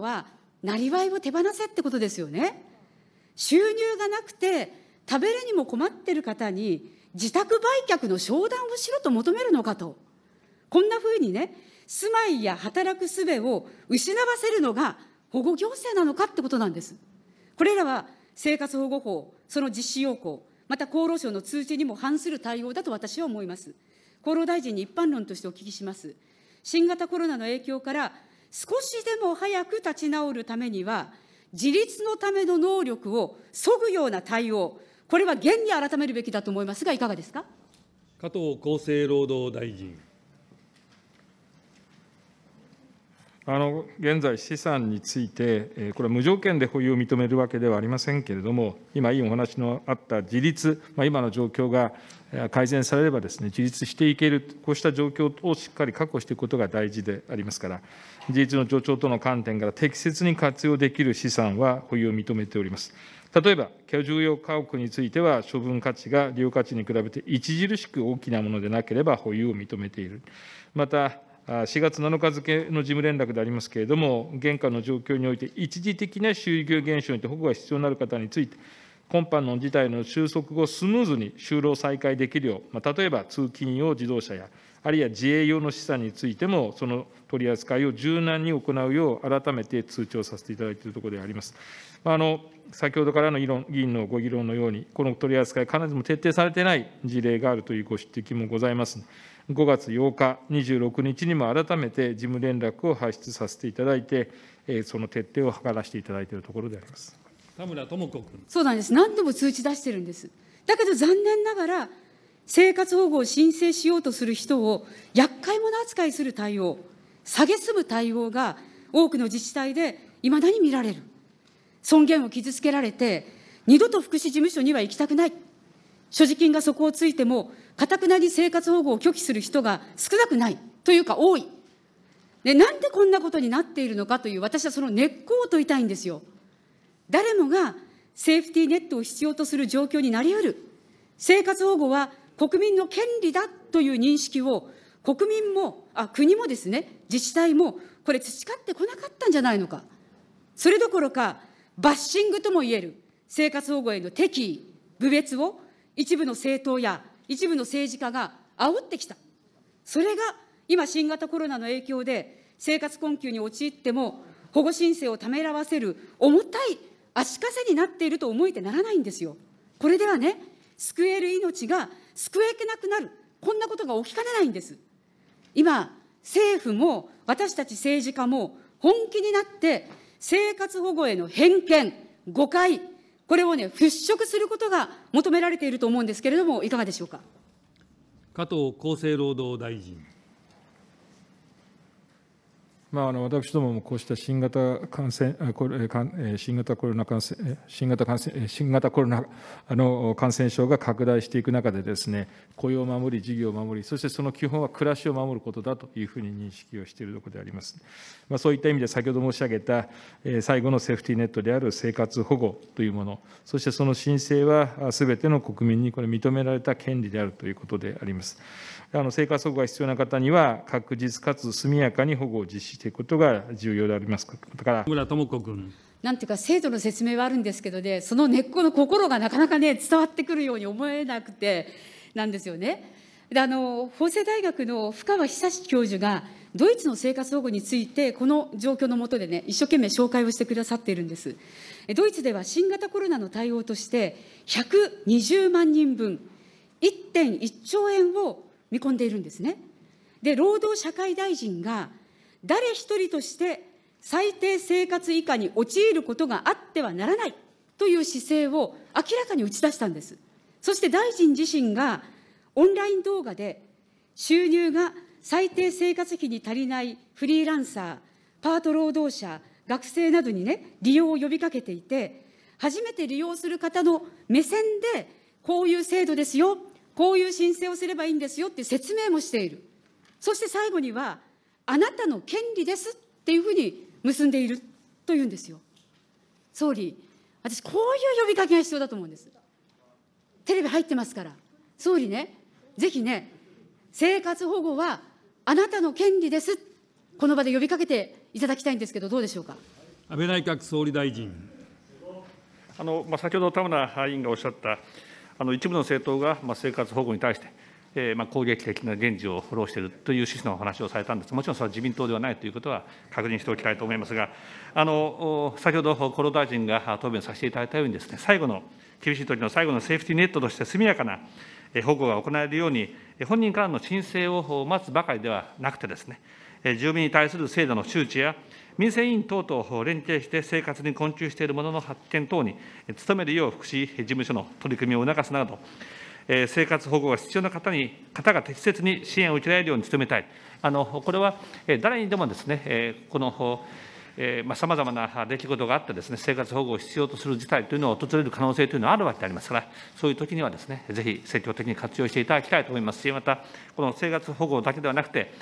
は、なりわいを手放せってことですよね。収入がなくて、食べるにも困ってる方に、自宅売却の商談をしろと求めるのかと。こんなふうにね、住まいや働くすべを失わせるのが保護行政なのかってことなんです。これらは生活保護法、その実施要項、また厚労省の通知にも反する対応だと私は思います。厚労大臣に一般論としてお聞きします。新型コロナの影響から少しでも早く立ち直るためには、自立のための能力をそぐような対応、これは現に改めるべきだと思いますが、いかがですか加藤厚生労働大臣。あの現在、資産について、これは無条件で保有を認めるわけではありませんけれども、今、委員お話のあった自立、まあ、今の状況が改善されればです、ね、自立していける、こうした状況をしっかり確保していくことが大事でありますから、自立の助長との観点から適切に活用できる資産は保有を認めております。例えば、居住用家屋については、処分価値が利用価値に比べて著しく大きなものでなければ保有を認めている。また、4月7日付の事務連絡でありますけれども、現下の状況において、一時的な収入減少にて保護が必要になる方について、今般の事態の収束後、スムーズに就労再開できるよう、例えば通勤用自動車や、あるいは自営用の資産についても、その取り扱いを柔軟に行うよう、改めて通知をさせていただいているところであります。あの先ほどからの議論議員のご議論のように、この取り扱い、必ずも徹底されてない事例があるというご指摘もございます。5月8日、26日にも改めて事務連絡を発出させていただいて、その徹底を図らせていただいているところであります。田村智子君。そうなんです。何度も通知出してるんです。だけど残念ながら、生活保護を申請しようとする人を厄介者扱いする対応、下げすむ対応が多くの自治体でいまだに見られる。尊厳を傷つけられて、二度と福祉事務所には行きたくない。所持金が底をついても、かたくなに生活保護を拒否する人が少なくないというか多い。で、なんでこんなことになっているのかという、私はその根っこを問いたいんですよ。誰もがセーフティーネットを必要とする状況になりうる、生活保護は国民の権利だという認識を、国民も、あ国もですね、自治体も、これ、培ってこなかったんじゃないのか、それどころか、バッシングともいえる生活保護への敵意、侮蔑を一部の政党や一部の政治家が煽ってきた、それが今、新型コロナの影響で、生活困窮に陥っても、保護申請をためらわせる重たい足かせになっていると思えてならないんですよ。これではね、救える命が救えけなくなる、こんなことが起きかねないんです。今、政府も私たち政治家も本気になって、生活保護への偏見、誤解、これをね、払拭することが求められていると思うんですけれども、いかがでしょうか。加藤厚生労働大臣。まあ、あの私どももこうした新型感染、新型コロナ感染、新型感染新型コロナの感染症が拡大していく中でです、ね、雇用を守り、事業を守り、そしてその基本は暮らしを守ることだというふうに認識をしているところであります。まあ、そういった意味で、先ほど申し上げた、最後のセーフティーネットである生活保護というもの、そしてその申請はすべての国民にこれ認められた権利であるということであります。あの生活保護が必要な方には、確実かつ速やかに保護を実施していくことが重要でありますから村智子君なんていうか制度の説明はあるんですけどねその根っこの心がなかなかね伝わってくるように思えなくてなんですよね。であの法政大学の深川久志教授がドイツの生活保護について、この状況の下でね、一生懸命紹介をしてくださっているんです。ドイツでは新型コロナの対応として、120万人分、1.1兆円を見込んでいるんですね。で、労働社会大臣が誰一人として最低生活以下に陥ることがあってはならないという姿勢を明らかに打ち出したんです。そして大臣自身がオンライン動画で収入が最低生活費に足りないフリーランサー、パート労働者、学生などにね、利用を呼びかけていて、初めて利用する方の目線で、こういう制度ですよ、こういう申請をすればいいんですよって説明もしている。そして最後には、あなたの権利ですっていうふうに結んでいるというんですよ。総理、私、こういう呼びかけが必要だと思うんです。テレビ入ってますから、総理ね、ぜひね、生活保護はあなたの権利です、この場で呼びかけていただきたいんですけど、どうでしょうか。安倍内閣総理大臣。あのまあ、先ほど田村委員がおっしゃった、あの一部の政党が、まあ、生活保護に対して、えー、まあ、攻撃的な現状をフォローしているという趣旨のお話をされたんですもちろんそれは自民党ではないということは確認しておきたいと思いますが、あの先ほど、厚労大臣が答弁させていただいたようにです、ね、最後の、厳しい時の最後のセーフティーネットとして速やかな保護が行えるように、本人からの申請を待つばかりではなくてですね、住民に対する制度の周知や、民生委員等と連携して生活に困窮しているものの発見等に努めるよう福祉事務所の取り組みを促すなど、生活保護が必要な方に方が適切に支援を受けられるように努めたい、あのこれは誰にでもですね、このさまざ、まな出来事があってです、ね、生活保護を必要とする事態というのを訪れる可能性というのはあるわけでありますから、そういう時にはです、ね、ぜひ積極的に活用していただきたいと思いますし、また、この生活保護だけではなくて、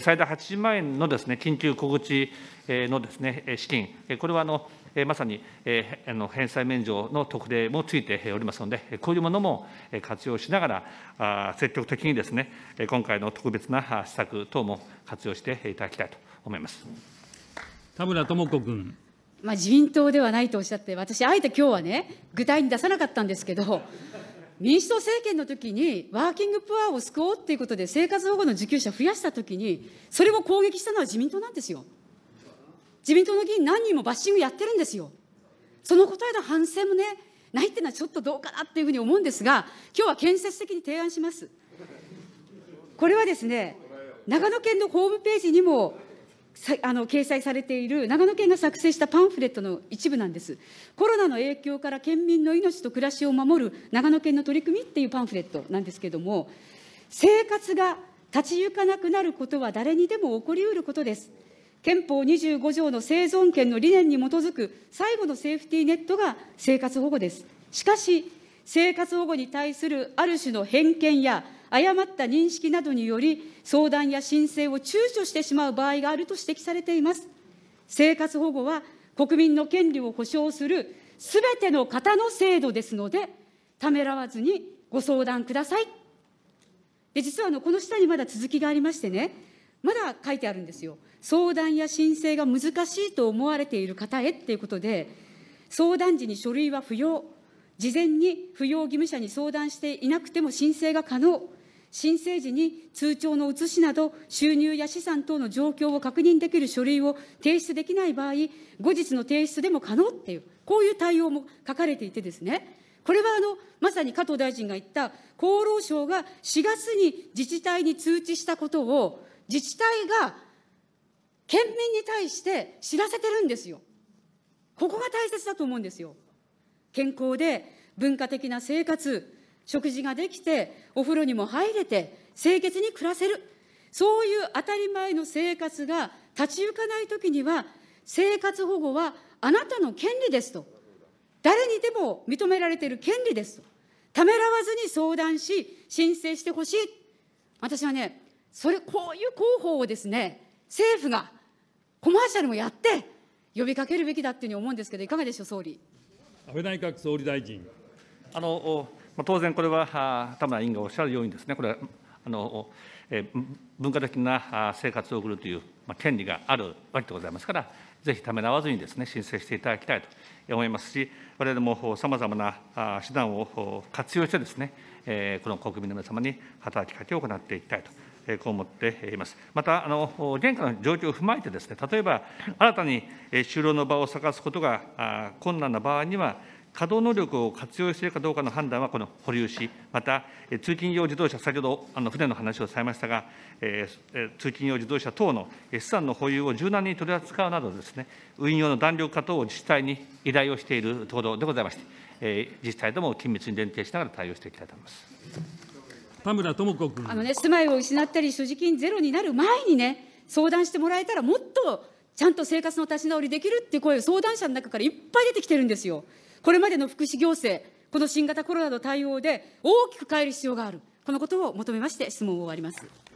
最大80万円のです、ね、緊急小口のです、ね、資金、これはあのまさに返済免除の特例もついておりますので、こういうものも活用しながら、積極的にですね、今回の特別な施策等も活用していただきたいと思います田村智子君。まあ、自民党ではないとおっしゃって、私、あえて今日はね、具体に出さなかったんですけど、民主党政権の時に、ワーキングプアを救おうということで、生活保護の受給者増やしたときに、それを攻撃したのは自民党なんですよ。自民党の議員何人もバッシングやってるんですよ。そのことへの反省もね、ないっていうのはちょっとどうかなっていうふうに思うんですが、今日は建設的に提案します。これはですね、長野県のホームページにもあの掲載されている長野県が作成したパンフレットの一部なんです。コロナの影響から県民の命と暮らしを守る長野県の取り組みっていうパンフレットなんですけれども、生活が立ち行かなくなることは誰にでも起こりうることです。憲法25条の生存権の理念に基づく最後のセーフティーネットが生活保護です。しかし、生活保護に対するある種の偏見や誤った認識などにより、相談や申請を躊躇してしまう場合があると指摘されています。生活保護は国民の権利を保障するすべての方の制度ですので、ためらわずにご相談ください。で実はあのこの下にまだ続きがありましてね、まだ書いてあるんですよ。相談や申請が難しいと思われている方へっていうことで、相談時に書類は不要、事前に扶養義務者に相談していなくても申請が可能、申請時に通帳の写しなど、収入や資産等の状況を確認できる書類を提出できない場合、後日の提出でも可能っていう、こういう対応も書かれていてですね、これはあのまさに加藤大臣が言った、厚労省が4月に自治体に通知したことを、自治体が県民に対して知らせてるんですよ。ここが大切だと思うんですよ。健康で文化的な生活、食事ができて、お風呂にも入れて、清潔に暮らせる、そういう当たり前の生活が立ち行かないときには、生活保護はあなたの権利ですと、誰にでも認められている権利ですと、ためらわずに相談し、申請してほしい。私はね、それ、こういう広報をですね、政府がコマーシャルもやって、呼びかけるべきだっていうふうに思うんですけど、いかがでしょう、総理。安倍内閣総理大臣。あの当然、これは田村委員がおっしゃるようにですね、これはあの文化的な生活を送るという権利があるわけでございますから、ぜひためらわずにですね申請していただきたいと思いますし、われわれもさまざまな手段を活用してですね、この国民の皆様に働きかけを行っていきたいとこう思っています。また、あの現下の状況を踏まえてです、ね、例えば新たに就労の場を探すことが困難な場合には、稼働能力を活用しているかどうかの判断はこの保留し、また通勤用自動車、先ほどあの船の話をされましたが、えー、通勤用自動車等の資産の保有を柔軟に取り扱うなどですね、運用の弾力化等を自治体に依頼をしているところでございまして、えー、自治体とも緊密に連携しながら対応していきたいと思います。田村智子君。あのね、住まいを失ったり、所持金ゼロになる前にね、相談してもらえたら、もっとちゃんと生活の立ち直りできるっていう声、相談者の中からいっぱい出てきてるんですよ。これまでの福祉行政、この新型コロナの対応で大きく変える必要がある。このことを求めまして質問を終わります。